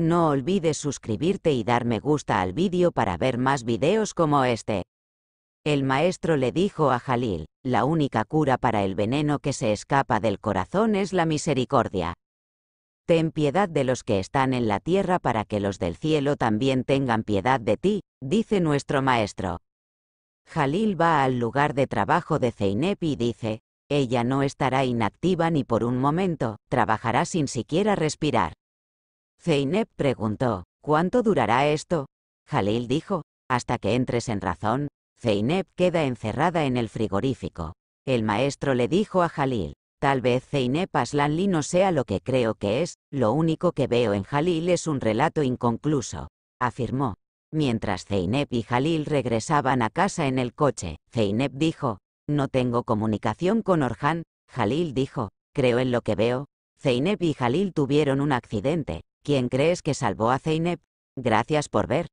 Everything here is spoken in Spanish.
No olvides suscribirte y dar me gusta al vídeo para ver más videos como este. El maestro le dijo a Jalil, la única cura para el veneno que se escapa del corazón es la misericordia. Ten piedad de los que están en la tierra para que los del cielo también tengan piedad de ti, dice nuestro maestro. Jalil va al lugar de trabajo de Zeynep y dice, ella no estará inactiva ni por un momento, trabajará sin siquiera respirar. Zeynep preguntó, ¿cuánto durará esto? Jalil dijo, hasta que entres en razón, Zeynep queda encerrada en el frigorífico. El maestro le dijo a Jalil, tal vez Zeynep Aslanli no sea lo que creo que es, lo único que veo en Jalil es un relato inconcluso, afirmó. Mientras Zeynep y Jalil regresaban a casa en el coche, Zeynep dijo, no tengo comunicación con Orhan, Jalil dijo, creo en lo que veo. Zeynep y Jalil tuvieron un accidente, ¿Quién crees que salvó a Zeynep? Gracias por ver.